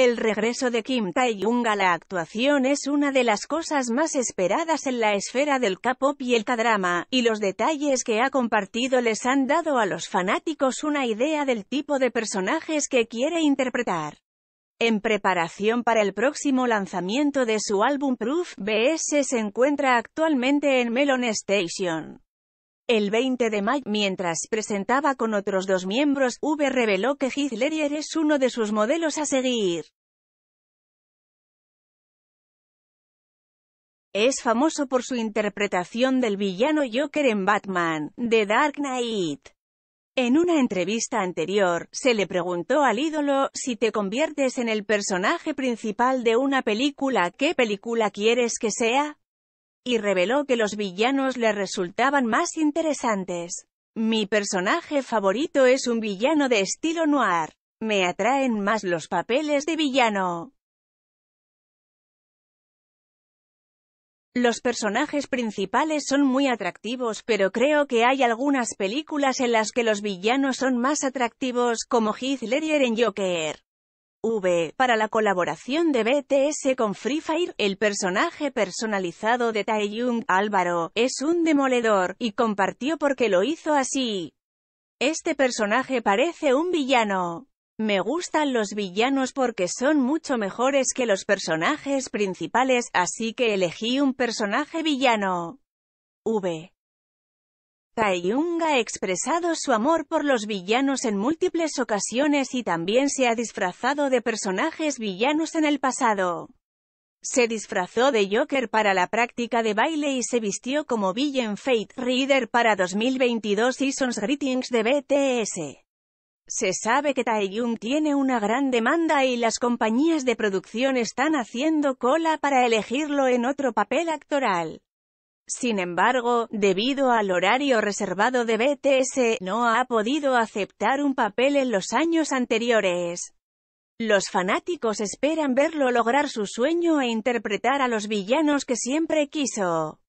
El regreso de Kim Tae-jung a la actuación es una de las cosas más esperadas en la esfera del K-pop y el K-drama, y los detalles que ha compartido les han dado a los fanáticos una idea del tipo de personajes que quiere interpretar. En preparación para el próximo lanzamiento de su álbum Proof, BS se encuentra actualmente en Melon Station. El 20 de mayo, mientras presentaba con otros dos miembros, V reveló que Heath Ledger es uno de sus modelos a seguir. Es famoso por su interpretación del villano Joker en Batman, The Dark Knight. En una entrevista anterior, se le preguntó al ídolo, si te conviertes en el personaje principal de una película, ¿qué película quieres que sea? y reveló que los villanos le resultaban más interesantes. Mi personaje favorito es un villano de estilo noir. Me atraen más los papeles de villano. Los personajes principales son muy atractivos, pero creo que hay algunas películas en las que los villanos son más atractivos, como Heath Ledger en Joker. V. Para la colaboración de BTS con Free Fire, el personaje personalizado de Taeyong, Álvaro, es un demoledor, y compartió porque lo hizo así. Este personaje parece un villano. Me gustan los villanos porque son mucho mejores que los personajes principales, así que elegí un personaje villano. V. Taehyung ha expresado su amor por los villanos en múltiples ocasiones y también se ha disfrazado de personajes villanos en el pasado. Se disfrazó de Joker para la práctica de baile y se vistió como Villain Fate Reader para 2022 Seasons Greetings de BTS. Se sabe que Taehyung tiene una gran demanda y las compañías de producción están haciendo cola para elegirlo en otro papel actoral. Sin embargo, debido al horario reservado de BTS, no ha podido aceptar un papel en los años anteriores. Los fanáticos esperan verlo lograr su sueño e interpretar a los villanos que siempre quiso.